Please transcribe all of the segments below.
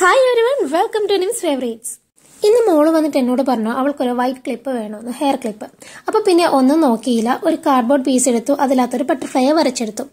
hi everyone welcome to Nim's favourites ഇന്ന് മോള് വന്നിട്ട് എന്നോട് പറഞ്ഞു അവൾക്കൊരു വൈറ്റ് ക്ലിപ്പ് വേണമെന്ന് ഹെയർ ക്ലിപ്പ് അപ്പോൾ പിന്നെ ഒന്നും നോക്കിയില്ല ഒരു കാർഡ്ബോർഡ് പീസ് എടുത്തു അതിനകത്തൊരു ബട്ടർഫ്ലൈയെ വരച്ചെടുത്തു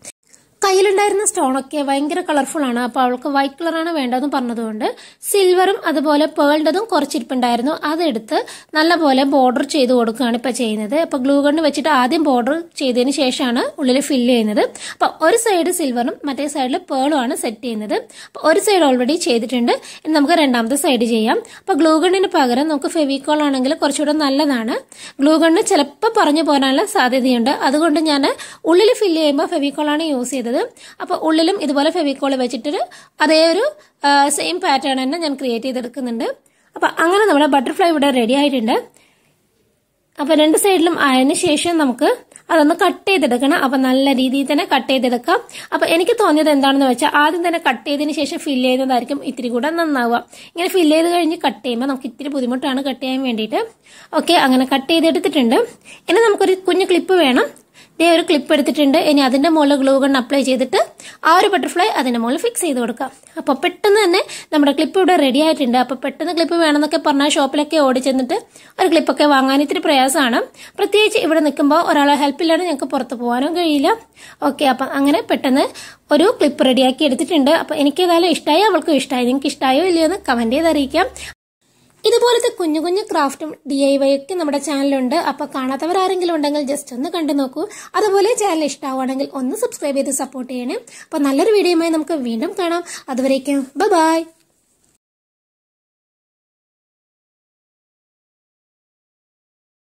കയ്യിലുണ്ടായിരുന്ന സ്റ്റോണൊക്കെ ഭയങ്കര കളർഫുൾ ആണ് അപ്പോൾ അവൾക്ക് വൈറ്റ് കളറാണ് വേണ്ടതെന്ന് പറഞ്ഞതുകൊണ്ട് സിൽവറും അതുപോലെ പേളിൻ്റെതും കുറച്ചിരിപ്പുണ്ടായിരുന്നു അതെടുത്ത് നല്ലപോലെ ബോർഡർ ചെയ്ത് കൊടുക്കുകയാണ് ഇപ്പോൾ ചെയ്യുന്നത് അപ്പോൾ ഗ്ലൂ ഗണ്ണ് വെച്ചിട്ട് ആദ്യം ബോർഡർ ചെയ്തതിന് ശേഷമാണ് ഉള്ളിൽ ഫില്ല് ചെയ്യുന്നത് അപ്പോൾ ഒരു സൈഡ് സിൽവറും മറ്റേ സൈഡിൽ പേളും ആണ് സെറ്റ് ചെയ്യുന്നത് അപ്പോൾ ഒരു സൈഡ് ഓൾറെഡി ചെയ്തിട്ടുണ്ട് ഇനി നമുക്ക് രണ്ടാമത്തെ സൈഡ് ചെയ്യാം അപ്പോൾ ഗ്ലൂ ഗണ്ണിന് പകരം നമുക്ക് ഫെവിക്കോൾ ആണെങ്കിൽ കുറച്ചുകൂടെ നല്ലതാണ് ഗ്ലൂ ഗണ്ണ് ചിലപ്പോൾ പറഞ്ഞു പോകാനുള്ള സാധ്യതയുണ്ട് അതുകൊണ്ട് ഞാൻ ഉള്ളിൽ ഫില്ല് ചെയ്യുമ്പോൾ ഫെവിക്കോളാണ് യൂസ് ചെയ്തത് ചെയ്യുന്നത് അപ്പോൾ ഉള്ളിലും ഇതുപോലെ ഫെവിക്കോൾ വെച്ചിട്ടൊരു അതേ ഒരു സെയിം പാറ്റേൺ തന്നെ ഞാൻ ക്രിയേറ്റ് ചെയ്തെടുക്കുന്നുണ്ട് അപ്പോൾ അങ്ങനെ നമ്മുടെ ബട്ടർഫ്ലൈ ഇവിടെ റെഡി ആയിട്ടുണ്ട് അപ്പോൾ രണ്ട് സൈഡിലും ആയതിനു ശേഷം നമുക്ക് അതൊന്ന് കട്ട് ചെയ്തെടുക്കണം അപ്പം നല്ല രീതിയിൽ തന്നെ കട്ട് ചെയ്തെടുക്കാം അപ്പം എനിക്ക് തോന്നിയത് എന്താണെന്ന് വെച്ചാൽ ആദ്യം തന്നെ കട്ട് ചെയ്തതിന് ശേഷം ഫില്ല് ചെയ്യുന്നതായിരിക്കും ഇത്തിരി കൂടെ നന്നാവുക ഇങ്ങനെ ഫില്ല് ചെയ്ത് കഴിഞ്ഞ് കട്ട് ചെയ്യുമ്പോൾ നമുക്ക് ഇത്തിരി ബുദ്ധിമുട്ടാണ് കട്ട് ചെയ്യാൻ വേണ്ടിയിട്ട് ഓക്കെ അങ്ങനെ കട്ട് ചെയ്തെടുത്തിട്ടുണ്ട് ഇനി നമുക്കൊരു കുഞ്ഞു ക്ലിപ്പ് വേണം ഇതേ ഒരു ക്ലിപ്പ് എടുത്തിട്ടുണ്ട് ഇനി അതിൻ്റെ മുകളിൽ ഗ്ലൂ ഗൺ അപ്ലൈ ചെയ്തിട്ട് ആ ഒരു ബട്ടർഫ്ലൈ അതിൻ്റെ മുകളിൽ ഫിക്സ് ചെയ്ത് കൊടുക്കാം അപ്പോൾ പെട്ടെന്ന് തന്നെ നമ്മുടെ ക്ലിപ്പ് ഇവിടെ റെഡി ആയിട്ടുണ്ട് അപ്പോൾ പെട്ടെന്ന് ക്ലിപ്പ് വേണമെന്നൊക്കെ പറഞ്ഞാൽ ഷോപ്പിലൊക്കെ ഓടി ചെന്നിട്ട് ഒരു ക്ലിപ്പൊക്കെ വാങ്ങാൻ ഇത്തിരി പ്രയാസമാണ് പ്രത്യേകിച്ച് ഇവിടെ നിൽക്കുമ്പോൾ ഒരാളെ ഹെൽപ്പ് ഇല്ലാണ്ട് ഞങ്ങൾക്ക് പുറത്ത് പോകാനും കഴിയില്ല ഓക്കെ അപ്പം അങ്ങനെ പെട്ടെന്ന് ഒരു ക്ലിപ്പ് റെഡിയാക്കി എടുത്തിട്ടുണ്ട് അപ്പോൾ എനിക്ക് ഏതായാലും ഇഷ്ടമായി അവൾക്കും ഇഷ്ടമായി നിങ്ങൾക്ക് ഇഷ്ടമായോ ഇല്ലയോ എന്ന് കമൻറ്റ് ചെയ്ത് അറിയിക്കാം ഇതുപോലത്തെ കുഞ്ഞു കുഞ്ഞു ക്രാഫ്റ്റും ഡി ഐ വൈ ഒക്കെ നമ്മുടെ ചാനലുണ്ട് അപ്പോൾ കാണാത്തവർ ആരെങ്കിലും ഉണ്ടെങ്കിൽ ജസ്റ്റ് ഒന്ന് കണ്ടു നോക്കൂ അതുപോലെ ചാനൽ ഇഷ്ടമാവുകയാണെങ്കിൽ ഒന്ന് സബ്സ്ക്രൈബ് ചെയ്ത് സപ്പോർട്ട് ചെയ്യണേ അപ്പോൾ നല്ലൊരു വീഡിയോയുമായി നമുക്ക് വീണ്ടും കാണാം അതുവരേക്കും ബൈ